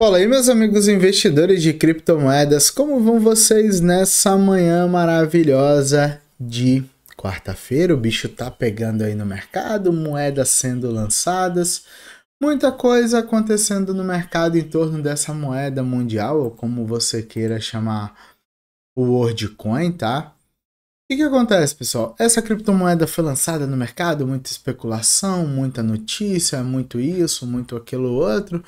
Fala aí, meus amigos investidores de criptomoedas, como vão vocês nessa manhã maravilhosa de quarta-feira? O bicho tá pegando aí no mercado, moedas sendo lançadas, muita coisa acontecendo no mercado em torno dessa moeda mundial, ou como você queira chamar o WorldCoin, tá? O que, que acontece, pessoal? Essa criptomoeda foi lançada no mercado, muita especulação, muita notícia, muito isso, muito aquilo outro.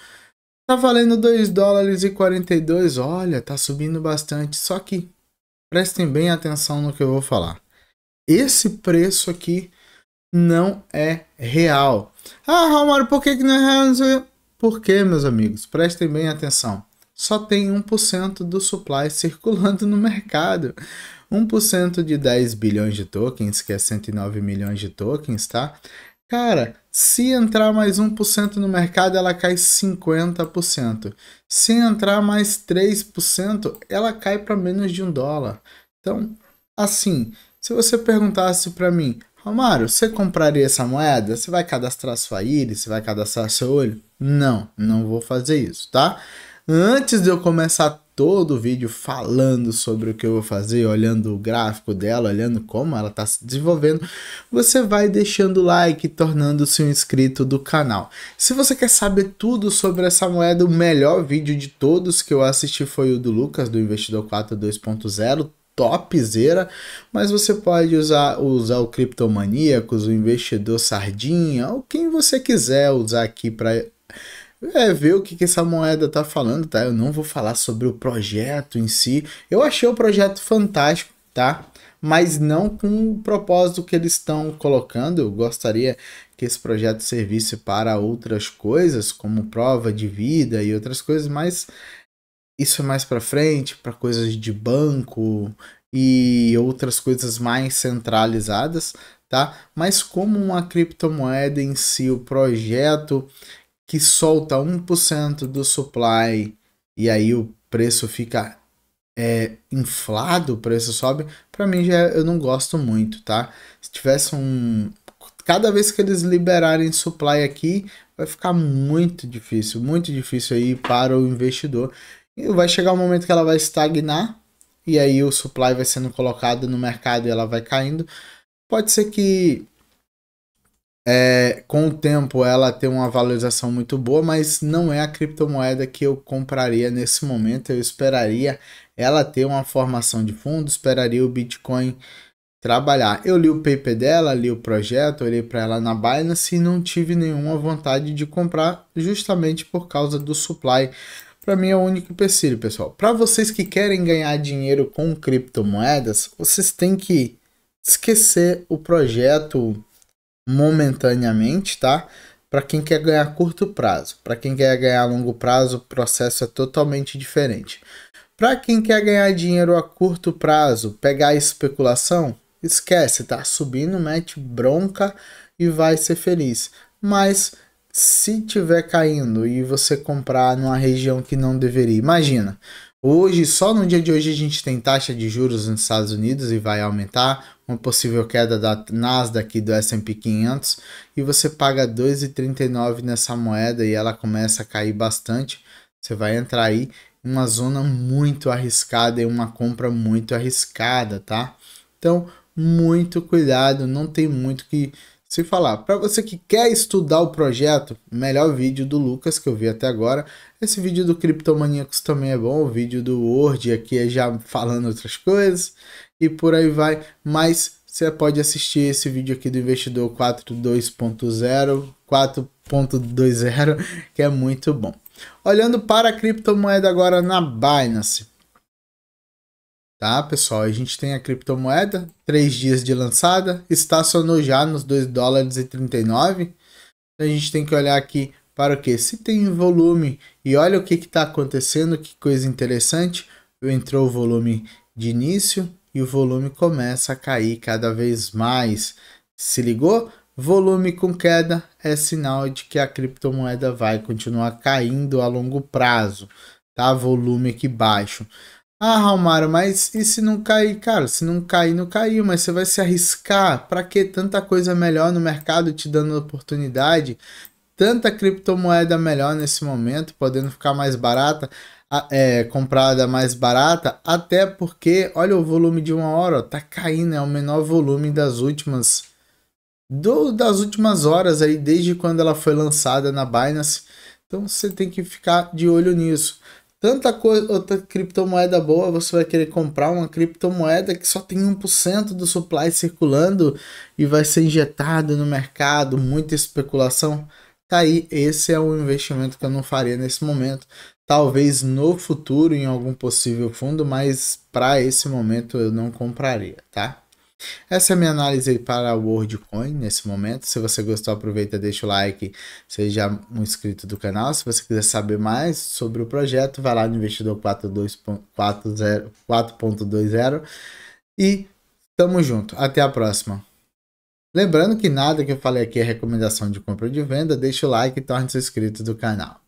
Tá valendo 2 dólares e 42, olha, tá subindo bastante. Só que prestem bem atenção no que eu vou falar. Esse preço aqui não é real. Ah, Romário, por que, que não é real? Por que, meus amigos? Prestem bem atenção. Só tem 1% do supply circulando no mercado. 1% de 10 bilhões de tokens, que é 109 milhões de tokens, tá? Cara, se entrar mais 1% no mercado, ela cai 50%. Se entrar mais 3%, ela cai para menos de um dólar. Então, assim, se você perguntasse para mim, Romário, você compraria essa moeda? Você vai cadastrar sua íris? Você vai cadastrar seu olho? Não, não vou fazer isso, tá? Antes de eu começar todo o vídeo falando sobre o que eu vou fazer, olhando o gráfico dela, olhando como ela está se desenvolvendo, você vai deixando o like e tornando-se um inscrito do canal. Se você quer saber tudo sobre essa moeda, o melhor vídeo de todos que eu assisti foi o do Lucas, do Investidor 4 2.0, topzera, mas você pode usar, usar o Criptomaníacos, o Investidor Sardinha, ou quem você quiser usar aqui para é, ver o que, que essa moeda tá falando, tá? Eu não vou falar sobre o projeto em si. Eu achei o projeto fantástico, tá? Mas não com o propósito que eles estão colocando. Eu gostaria que esse projeto servisse para outras coisas, como prova de vida e outras coisas, mas isso é mais para frente, para coisas de banco e outras coisas mais centralizadas, tá? Mas como uma criptomoeda em si, o projeto que solta 1% do supply e aí o preço fica é, inflado, o preço sobe, para mim já é, eu não gosto muito, tá? Se tivesse um cada vez que eles liberarem supply aqui, vai ficar muito difícil, muito difícil aí para o investidor. E vai chegar um momento que ela vai estagnar e aí o supply vai sendo colocado no mercado e ela vai caindo. Pode ser que é, com o tempo ela tem uma valorização muito boa, mas não é a criptomoeda que eu compraria nesse momento. Eu esperaria ela ter uma formação de fundo, esperaria o Bitcoin trabalhar. Eu li o paper dela, li o projeto, olhei para ela na Binance e não tive nenhuma vontade de comprar justamente por causa do supply. Para mim é o único empecilho, pessoal. Para vocês que querem ganhar dinheiro com criptomoedas, vocês têm que esquecer o projeto momentaneamente, tá? Para quem quer ganhar curto prazo, para quem quer ganhar longo prazo, o processo é totalmente diferente. Para quem quer ganhar dinheiro a curto prazo, pegar a especulação, esquece, tá subindo, mete bronca e vai ser feliz. Mas se tiver caindo e você comprar numa região que não deveria, imagina, Hoje, só no dia de hoje, a gente tem taxa de juros nos Estados Unidos e vai aumentar, uma possível queda da Nasdaq e do S&P 500, e você paga 2,39 nessa moeda e ela começa a cair bastante, você vai entrar aí em uma zona muito arriscada e uma compra muito arriscada, tá? Então, muito cuidado, não tem muito que se falar. Para você que quer estudar o projeto, melhor vídeo do Lucas que eu vi até agora. Esse vídeo do Criptomaníacos também é bom, o vídeo do Word aqui é já falando outras coisas e por aí vai, mas você pode assistir esse vídeo aqui do investidor 42.0, 4.20, que é muito bom. Olhando para a criptomoeda agora na Binance, Tá, pessoal? A gente tem a criptomoeda, três dias de lançada, estacionou já nos 2 dólares e 39. Então, a gente tem que olhar aqui para o que? Se tem volume e olha o que está acontecendo, que coisa interessante. Entrou o volume de início e o volume começa a cair cada vez mais. Se ligou? Volume com queda é sinal de que a criptomoeda vai continuar caindo a longo prazo, tá? Volume aqui baixo. Ah, Romário, mas e se não cair? Cara, se não cair, não caiu, mas você vai se arriscar? Para que tanta coisa melhor no mercado te dando oportunidade? Tanta criptomoeda melhor nesse momento, podendo ficar mais barata, é, comprada mais barata, até porque, olha o volume de uma hora, ó, tá caindo, é o menor volume das últimas do, das últimas horas aí, desde quando ela foi lançada na Binance. Então você tem que ficar de olho nisso tanta coisa, outra criptomoeda boa, você vai querer comprar uma criptomoeda que só tem 1% do supply circulando e vai ser injetado no mercado, muita especulação. Tá aí, esse é o investimento que eu não faria nesse momento. Talvez no futuro em algum possível fundo, mas para esse momento eu não compraria, tá? Essa é a minha análise para a WorldCoin nesse momento. Se você gostou, aproveita, deixa o like, seja um inscrito do canal. Se você quiser saber mais sobre o projeto, vai lá no investidor 4.20 e tamo junto. Até a próxima. Lembrando que nada que eu falei aqui é recomendação de compra ou de venda. Deixa o like e torne-se inscrito do canal.